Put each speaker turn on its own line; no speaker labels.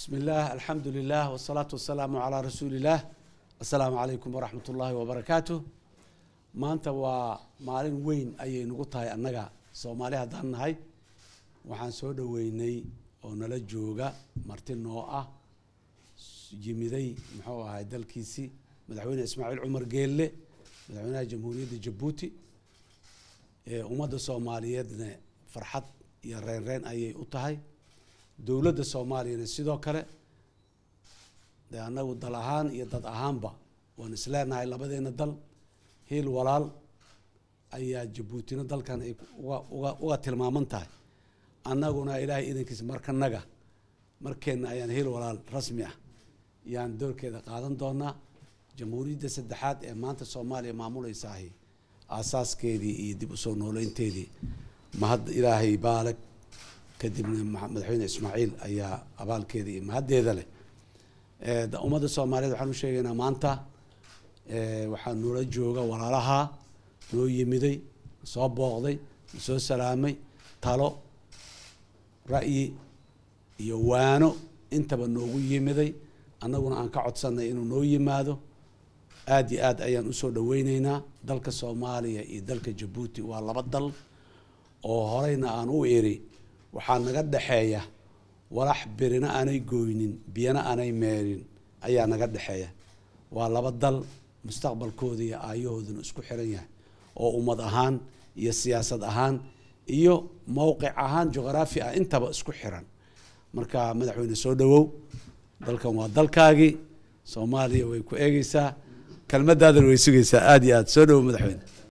bsm اllah alxamdu lilah wasalaatu wasalaamu calaa rasuuli اllah assalaamu calaykum waraxmat ullahi wbarakaatu maanta waa maalin weyn ayay nagu tahay annaga soomaali haddaan nahay waxaan soo dhoweynay oo nala jooga marti noo ah yimiday muxuu ahay dalkiisii madaxweyne ismaaciil cumar geelle madaxweynaha jamhuuriyadda jabuuti ee ummadda soomaaliyeedna farxad iyo reyn reyn ayay u tahay dowladda soomaaliyana sidoo kale dee anagu dal ahaan iyo dad ahaanba waan isleenahay labadeenna dal hiil walaal ayaa jabuutina dalkan ay uga uga tilmaaman tahay annaguna ilaahay idankiisa markanaga markeenna ayaan hiil walaal rasmi ah yaan doorkeeda qaadan doonaa jamhuuriyadda saddexaad ee maanta soomaaliya maamuleysaahi aasaaskeedii iyo dib u soo nooleynteedii mahad ilaahay baalag kadibna madaxweyne ismaaciil ayaa abaalkeeda iyo mahaddeeda leh ummadda soomaaliyeed waxaan u sheegaynaa maanta waxaa noola jooga walaalaha noo yimiday soo booqday soo salaamay talo ra'yi iyo waano intaba noogu yimiday annaguna aan ka codsanay inuu noo yimaado aada iyo aad ayaan usoo dhaweyneynaa dalka soomaaliya iyo dalka jabuuti waa laba dal oo horeyna aan u iri waxaa naga dhexeeya walax birina aanay gooynin biyana aanay meerin ayaa naga dhexeeya waa laba dal mustaqbalkooda iyo aayahooduna isku xiran yahay oo ummad ahaan iyo siyaasad ahaan iyo mowqic ahaan juqraafi ah intaba isku xiran marka madaxweyne soo dhowow dalkan waa dalkaagii soomaaliya way ku eegeysaa kelmadaadana way sugaysaa aada iyo aada soo dhawow madaxweyne